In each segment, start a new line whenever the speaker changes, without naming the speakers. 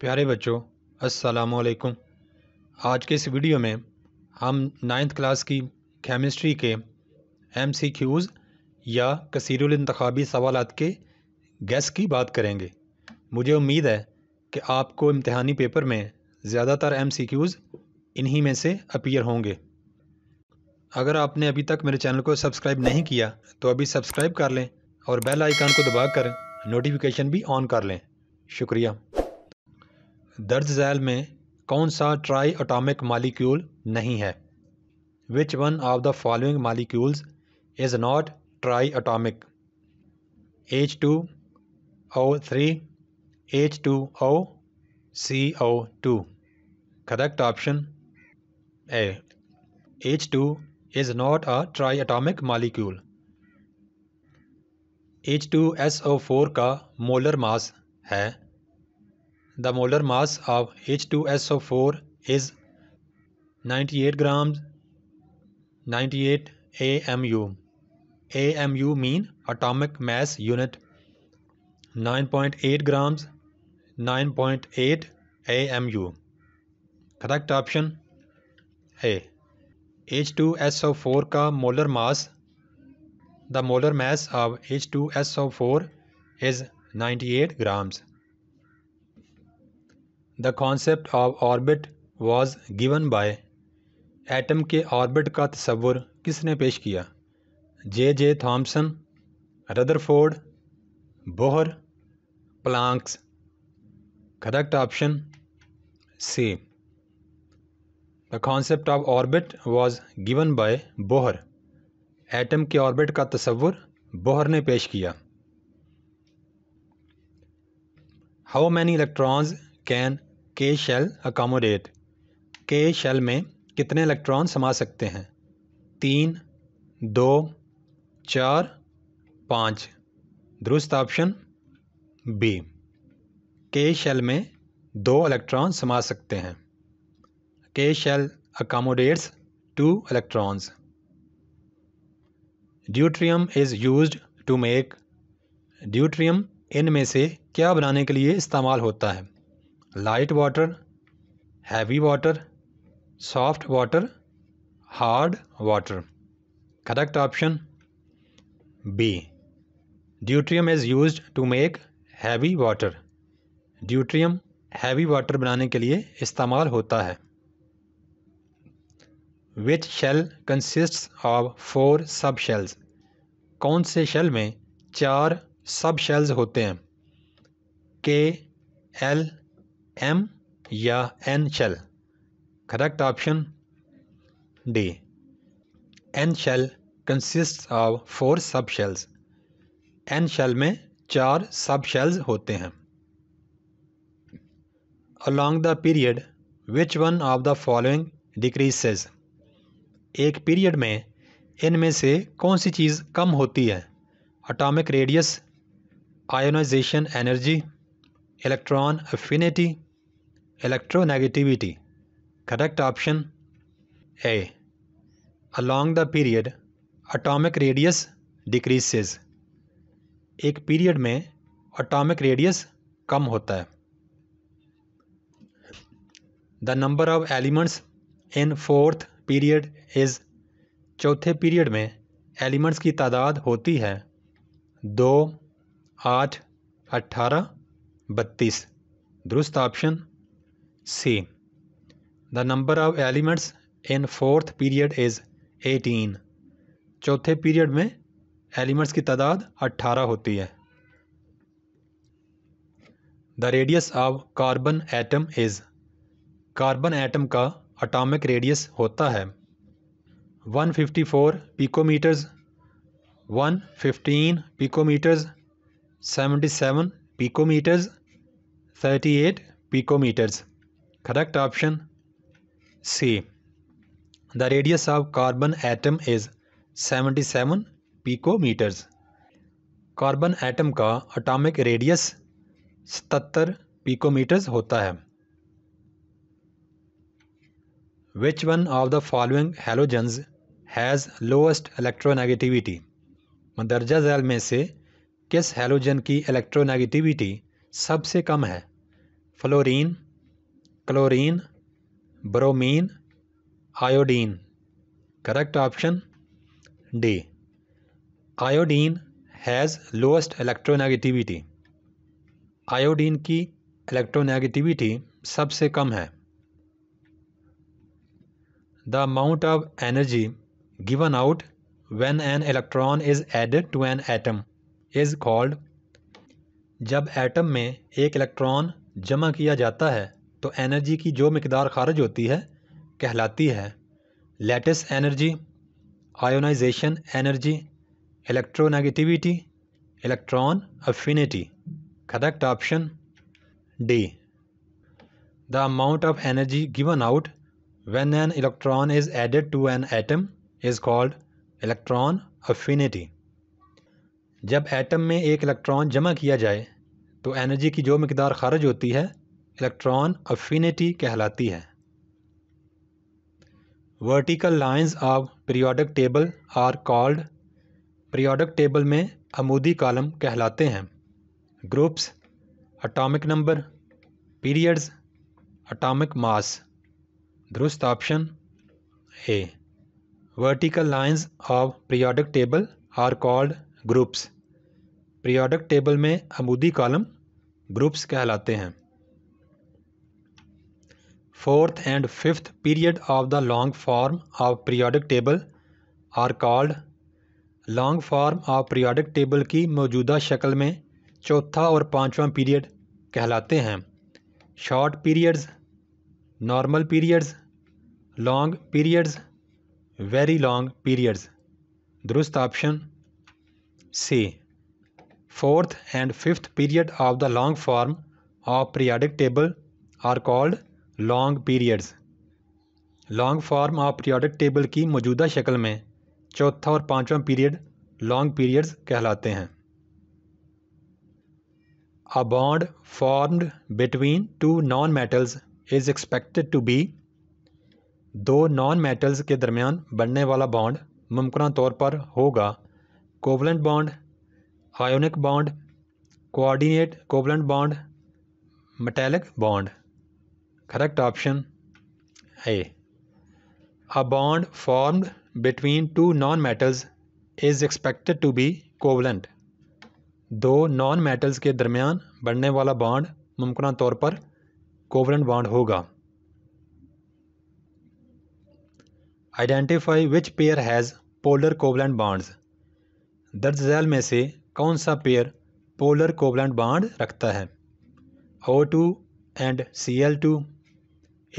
प्यारे बच्चों अस्सलाम वालेकुम आज के इस वीडियो में हम नाइन्थ क्लास की केमिस्ट्री के एम सी क्यूज़ या कसीरतखबी सवाल के गैस की बात करेंगे मुझे उम्मीद है कि आपको इम्तहानी पेपर में ज़्यादातर एम सी क्यूज़ इन्हीं में से अपीयर होंगे अगर आपने अभी तक मेरे चैनल को सब्सक्राइब नहीं किया तो अभी सब्सक्राइब कर लें और बेल आइकान को दबा कर नोटिफिकेशन भी ऑन कर लें शुक्रिया दर्ज जैल में कौन सा ट्राई एटॉमिक मालिक्यूल नहीं है which one of the following molecules is not triatomic H two O three H two O C O two correct option A H two is not a triatomic molecule H two S O four का molar mass है The molar mass of H2SO4 is 98 grams 98 AMU. AMU mean atomic mass unit 9.8 grams 9.8 AMU. Correct option A. H2SO4 का molar mass the molar mass of H2SO4 is 98 grams. The concept of orbit was given by atom के orbit का तस्वुर किसने पेश किया J J Thomson Rutherford Bohr Planck's correct option C the concept of orbit was given by Bohr atom के orbit का तस्वुर Bohr ने पेश किया how many electrons can K shell accommodate K shell में कितने इलेक्ट्रॉन समा सकते हैं तीन दो चार पाँच दुरुस्त ऑप्शन बी के शेल में दो इलेक्ट्रॉन समा सकते हैं K shell two electrons deuterium is used to make deuterium इन इनमें से क्या बनाने के लिए इस्तेमाल होता है light water heavy water soft water hard water correct option B deuterium is use to make heavy water deuterium heavy water बनाने के लिए इस्तेमाल होता है which shell consist of four sub shells कौन से शेल में चार सब शेल्स होते हैं के एल एम या N shell correct option D N shell consist of four sub shells N shell में चार सब शेल्स होते हैं along the period which one of the following decreases एक पीरियड में इनमें से कौन सी चीज़ कम होती है atomic radius ionisation energy electron affinity electronegativity correct option a along the period atomic radius decreases ek period mein atomic radius kam hota hai the number of elements in fourth period is चौथे period में elements की तादाद होती है दो आठ अट्ठारह बत्तीस दुरुस्त option C the number of elements in fourth period is 18. चौथे पीरियड में एलिमेंट्स की तादाद 18 होती है the radius of carbon atom is carbon atom का अटामिक रेडियस होता है 154 picometres 115 picometres 77 picometres 38 picometres Correct option C. The radius of carbon atom is 77 picometers. Carbon atom का अटामिक रेडियस 77 पिकोमीटर्स होता है which one of the following halogens has lowest electronegativity मदरजा जैल में से किस हेलोजन की इलेक्ट्रोनेगेटिविटी सबसे कम है fluorine chlorine bromine iodine correct option D iodine has lowest electronegativity iodine की इलेक्ट्रोनेगेटिविटी सबसे कम है the amount of energy given out when an electron is added to an atom is called जब atom में एक इलेक्ट्रॉन जमा किया जाता है तो एनर्जी की जो मकदार खारज होती है कहलाती है lattice energy ionisation energy electronegativity electron affinity correct option D the amount of energy given out when an electron is added to an atom is called electron affinity जब एटम में एक इलेक्ट्रॉन जमा किया जाए तो एनर्जी की जो मकदार खारज होती है इलेक्ट्रॉन अफिनिटी कहलाती है vertical lines of periodic table are called periodic table में अमूदी कॉलम कहलाते हैं groups atomic number periods atomic mass दुरुस्त option A vertical lines of periodic table are called groups periodic table में अमूदी कॉलम ग्रुप्स कहलाते हैं fourth and fifth period of the long form of periodic table are called long form of periodic table की मौजूदा शक्ल में चौथा और पाँचवा पीरियड कहलाते हैं short periods normal periods long periods very long periods दुरुस्त option C fourth and fifth period of the long form of periodic table are called long periods long form of periodic table की मौजूदा शक्ल में चौथा और पांचवा period long periods कहलाते हैं a bond formed between two non metals is expected to be दो नॉन मेटल्स के दरमियान बनने वाला बॉन्ड मुमकिन तौर पर होगा covalent bond ionic bond coordinate covalent bond metallic bond correct option A. A bond formed between two non-metals is expected to be covalent. दो नॉन मेटल्स के दरमियान बनने वाला बॉन्ड मुमकिन तौर पर कोवलेंट बॉन्ड होगा identify which pair has polar covalent bonds दर्ज झैल में से कौन सा पेयर पोलर कोवलेंट बॉन्ड रखता है O2 L two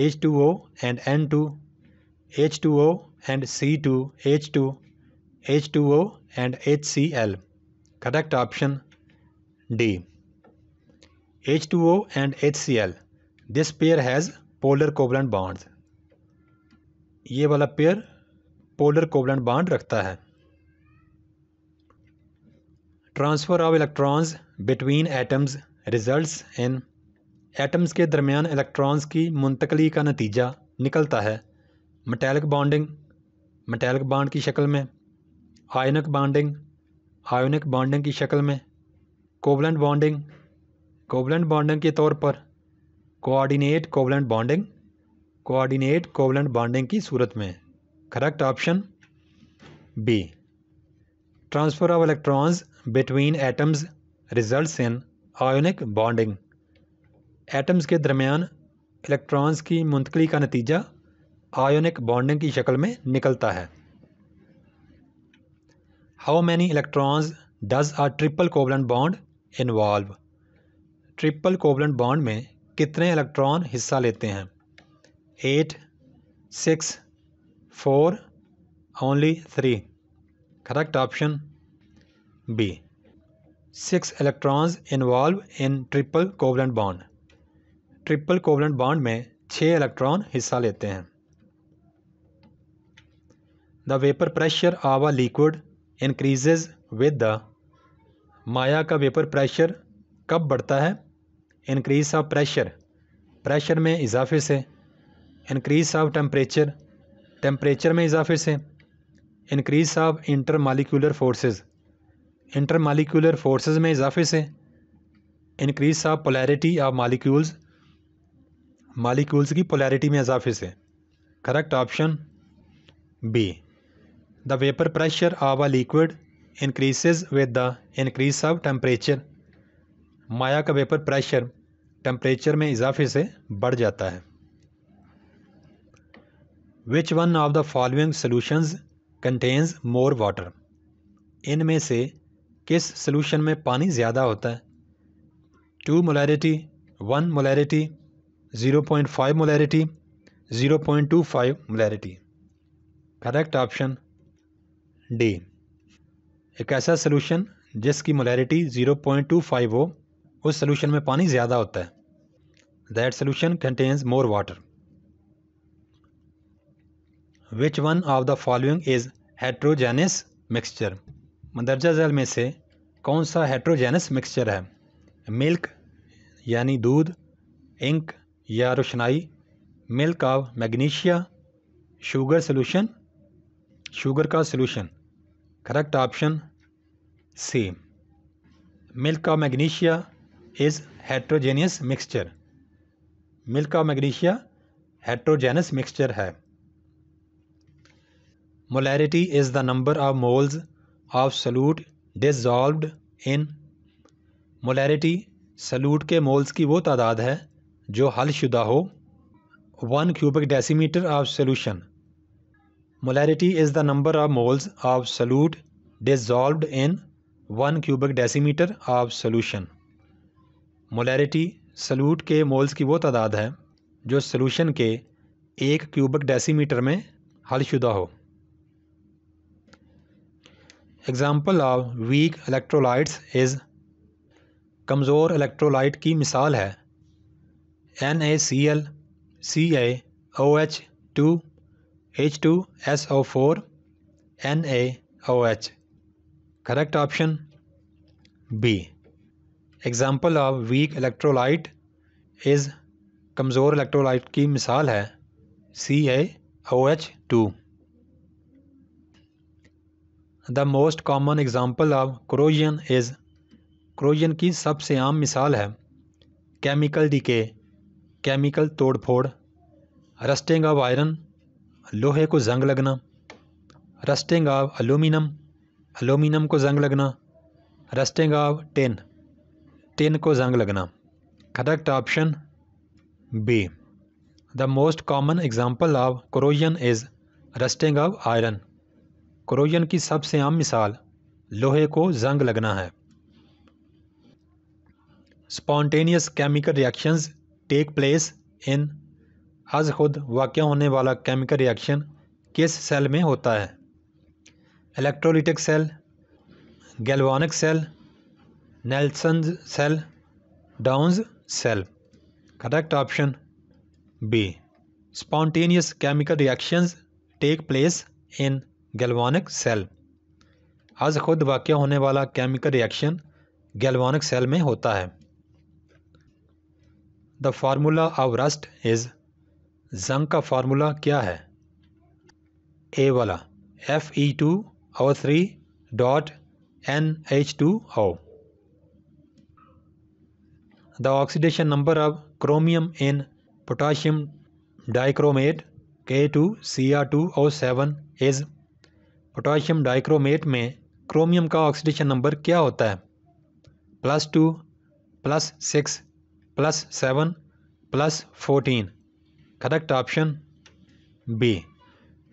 H two O and N two H two O and C two H two H two O and H C L correct option D H two O and H C L this pair has polar covalent bonds ये वाला pair polar covalent bond रखता है transfer of electrons between atoms result in atoms के दरमियान electrons की मुंतकली का नतीजा निकलता है मटैलिक बॉन्डिंग मटैलिक बॉन्ड की शक्ल में आयनिक बॉन्डिंग आयोनिक बॉन्डिंग की शक्ल में कोवलेंट बॉन्डिंग कोवलेंट बॉन्डिंग के तौर पर coordinate covalent bonding coordinate covalent bonding की सूरत में correct option B transfer of electrons between atoms results in ionic bonding atoms के दरमियान इलेक्ट्रॉन्स की मुंतकली का नतीजा आयोनिक बॉन्डिंग की शक्ल में निकलता है how many electrons does a triple covalent bond involve triple covalent bond में कितने इलेक्ट्रॉन हिस्सा लेते हैं eight six four only three correct option B six electrons involve in triple covalent bond triple covalent bond में छः electron हिस्सा लेते हैं the vapour pressure of a liquid increases with the माया का वेपर प्रेशर कब बढ़ता है इंक्रीज ऑफ प्रेशर प्रेशर में इजाफे से इंक्रीज ऑफ टेम्परेचर टेम्परेचर में इजाफे से increase of intermolecular forces intermolecular forces में इजाफे से increase of polarity of molecules molecules की पोलैरिटी में इजाफे से correct option B the vapour pressure of a liquid increases with the increase of temperature माया का वेपर प्रेशर टेम्परेचर में इजाफे से बढ़ जाता है which one of the following solutions contains more water इनमें से किस सोलूशन में पानी ज़्यादा होता है two molarity one molarity zero point five molarity zero point two five molarity correct option D एक ऐसा सोलूशन जिसकी molarity zero point two five हो उस सोलूशन में पानी ज़्यादा होता है that solution contains more water which one of the following is heterogeneous mixture मंदरजा जल में से कौन सा हेट्रोजेनस मिक्सचर है मिल्क यानी दूध इंक या रोशनाई milk of magnesia sugar solution sugar का solution correct option C milk of magnesia is heterogeneous mixture milk of magnesia heterogeneous mixture है molarity is the number of moles of solute dissolved in molarity solute के moles की वो तादाद है जो हल शुदा हो one cubic decimetre of solution molarity is the number of moles of solute dissolve in one cubic decimetre of solution molarity solute के मोल्स की वो तादाद है जो सोल्यूशन के एक क्यूबिक डेसीमीटर में हल शुदा हो example of weak electrolytes is कमज़ोर इलेक्ट्रोलाइट की मिसाल है N A C L C A O H two H two S O four N A O H correct option B example of weak electrolyte is कमज़ोर electrolyte की मिसाल है C A O H two the most common example of corrosion is corrosion की सबसे आम मिसाल है chemical के केमिकल तोड़ रस्टिंग ऑफ आयरन लोहे को जंग लगना रस्टिंग ऑफ अलूमिनम अलूमिनम को जंग लगना रस्टिंग ऑफ टेन टेन को जंग लगना correct option B the most common example of corrosion is rusting of iron corrosion की सबसे आम मिसाल लोहे को जंग लगना है spontaneous chemical reactions take place in आज खुद वाक्य होने वाला केमिकल रिएक्शन किस सेल में होता है electrolytic cell galvanic cell Nelson cell Downs cell correct option B spontaneous chemical reactions take place in galvanic cell आज खुद वाक्य होने वाला केमिकल रिएक्शन गैल्वानिक सेल में होता है the formula of rust is जंग का फार्मूला क्या है ए वाला F E two O three dot N H two O the oxidation number of chromium in potassium dichromate K two C R two O seven is potassium dichromate में chromium का oxidation number क्या होता है plus two plus six plus seven plus fourteen correct option B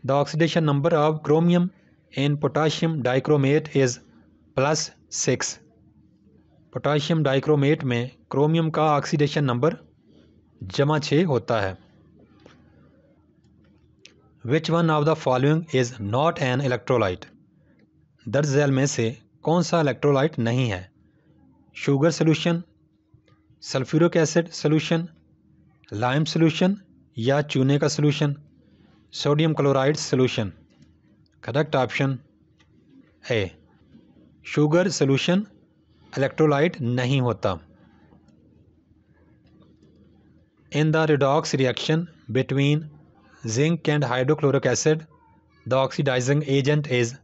the oxidation number of chromium in potassium dichromate is plus six potassium dichromate में chromium का oxidation number जमा छः होता है which one of the following is not an electrolyte दर्ज जैल में से कौन सा इलेक्ट्रोलाइट नहीं है sugar solution sulphuric acid solution lime solution या चूने का solution sodium chloride solution correct option A sugar solution electrolyte नहीं होता in the redox reaction between zinc and hydrochloric acid the oxidising agent is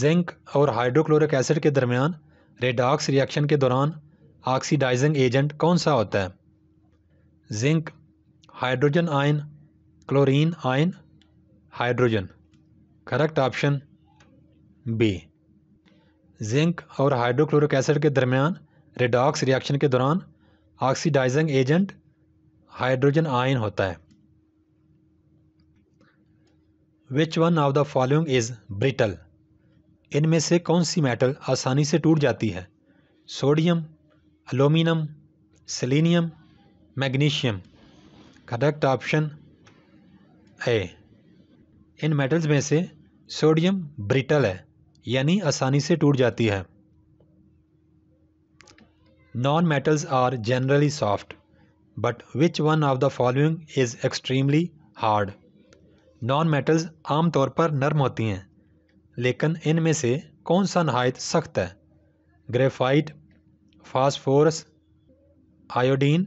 zinc और hydrochloric acid के दरमियान redox reaction के दौरान ऑक्सीडाइजिंग एजेंट कौन सा होता है zinc hydrogen ion chlorine ion hydrogen correct option B zinc और हाइड्रोक्लोरिक एसिड के दरमियान रेडॉक्स रिएक्शन के दौरान ऑक्सीडाइजिंग एजेंट हाइड्रोजन आयन होता है which one of the following is brittle इनमें से कौन सी मेटल आसानी से टूट जाती है sodium aluminium selenium magnesium correct option है इन मेटल्स में से सोडियम ब्रिटल है यानी आसानी से टूट जाती है non metals are generally soft but which one of the following is extremely hard non metals आमतौर पर नर्म होती हैं लेकिन इनमें से कौन सा नहायत सख्त है graphite phosphorus iodine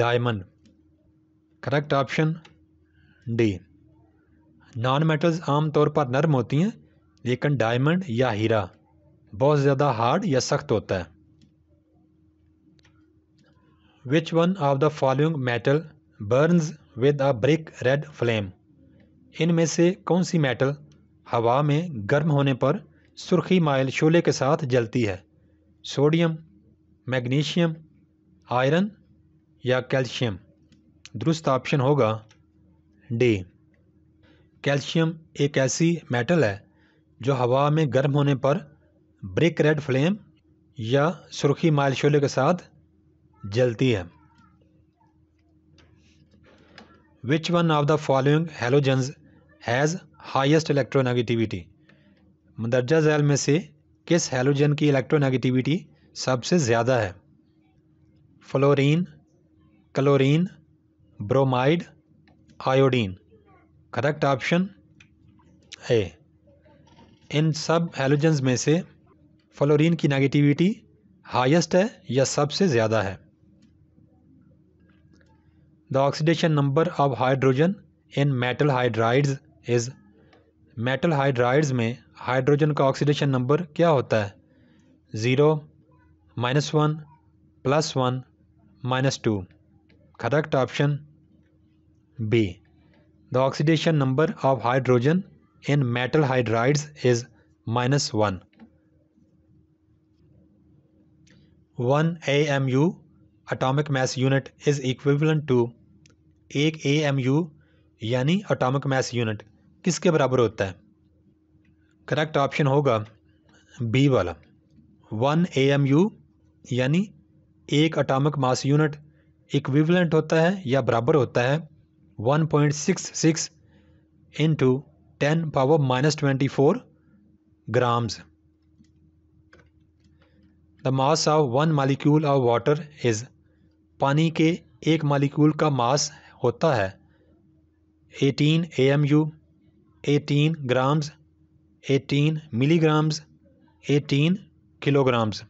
diamond correct option D non metals आम तौर पर नर्म होती हैं लेकिन डायमंड या हीरा बहुत ज़्यादा हार्ड या सख्त होता है which one of the following metal burns with a brick red flame इनमें से कौन सी मेटल हवा में गर्म होने पर सुर्खी माइल शोले के साथ जलती है सोडियम मैग्नीशियम आयरन या कैल्शियम दुरुस्त ऑप्शन होगा डी कैल्शियम एक ऐसी मेटल है जो हवा में गर्म होने पर ब्रिक रेड फ्लेम या सुर्खी माइल शोले के साथ जलती है which one of the following halogens has highest electronegativity मंदरजा जैल में से किस हेलोजन की इलेक्ट्रोनेगेटिविटी सबसे ज़्यादा है fluorine chlorine bromide iodine correct option A इन सब हेलोजेंस में से फ्लोरीन की नेगेटिविटी हाईएस्ट है या सबसे ज़्यादा है the oxidation number of hydrogen in metal hydrides is metal hydrides में हाइड्रोजन का ऑक्सीडेशन नंबर क्या होता है zero minus one plus one minus two correct option B the oxidation number of hydrogen in metal hydrides is minus one one A M U atomic mass unit is equivalent to एक A M U यानी atomic mass unit किसके बराबर होता है correct option होगा B वाला one A M U यानी एक अटामक मास यूनिट इक्विवेलेंट होता है या बराबर होता है 1.66 point six six into ten power minus twenty four grams the mass of one molecule of water is पानी के एक मालिक्यूल का मास होता है 18 M 18 grams 18 milligrams 18 kilograms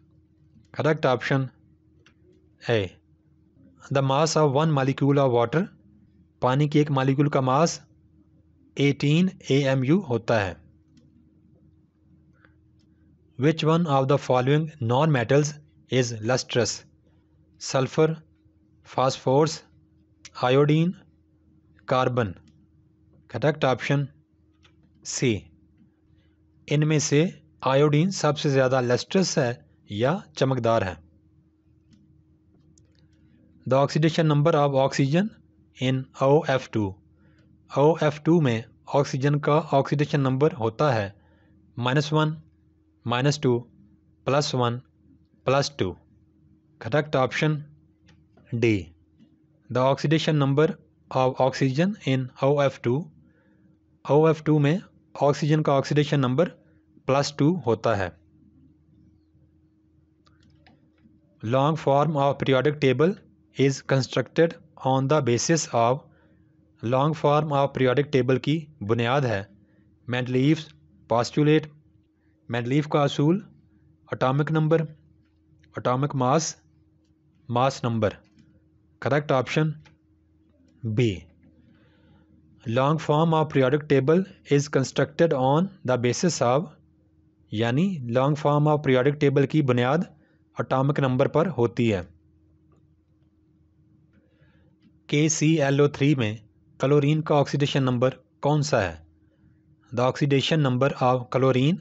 Correct option A. The mass of one molecule of water पानी की एक molecule का मास 18 AMU होता है which one of the following non metals is lustrous sulphur phosphorus iodine carbon correct option C इनमें से iodine सबसे ज़्यादा लस्ट्रस है या चमकदार हैं the oxidation number of oxygen in O F two O F two में ऑक्सीजन का ऑक्सीडेशन नंबर होता है minus one minus two plus one plus two correct option D the oxidation number of oxygen in O F two O F two में oxygen का oxidation number plus two होता है long form of periodic table is constructed on the basis of long form of periodic table की बुनियाद है Mendeleev postulate Mendeleev का असूल atomic number atomic mass mass number correct option B long form of periodic table is constructed on the basis of यानी long form of periodic table की बुनियाद atomic number पर होती है K C L O three में chlorine का oxidation number कौन सा है the oxidation number of chlorine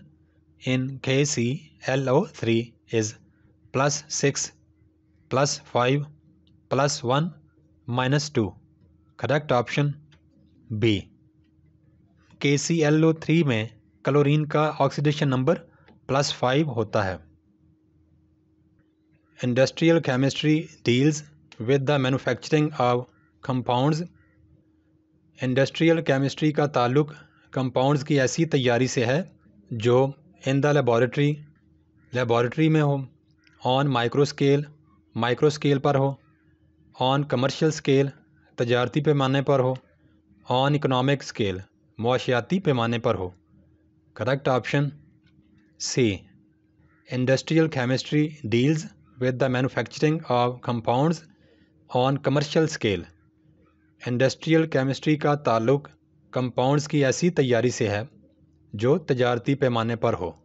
in K C L O three is plus six plus five plus one minus two correct option B K C L O three में chlorine का oxidation number plus five होता है Industrial chemistry deals with the manufacturing of compounds. Industrial chemistry का ताल्लुक compounds की ऐसी तैयारी से है जो इन द लेबॉरेटरी लेबॉरेटरी में हो on micro scale micro scale पर हो ऑन कमर्शियल स्केल तजारती पैमाने पर हो ऑन इकोनॉमिक स्केल मुआशियाती पैमाने पर हो correct option C industrial chemistry deals with the manufacturing of compounds on commercial scale. Industrial chemistry का ताल्लुक कंपाउंड्स की ऐसी तैयारी से है जो तजारती पैमाने पर हो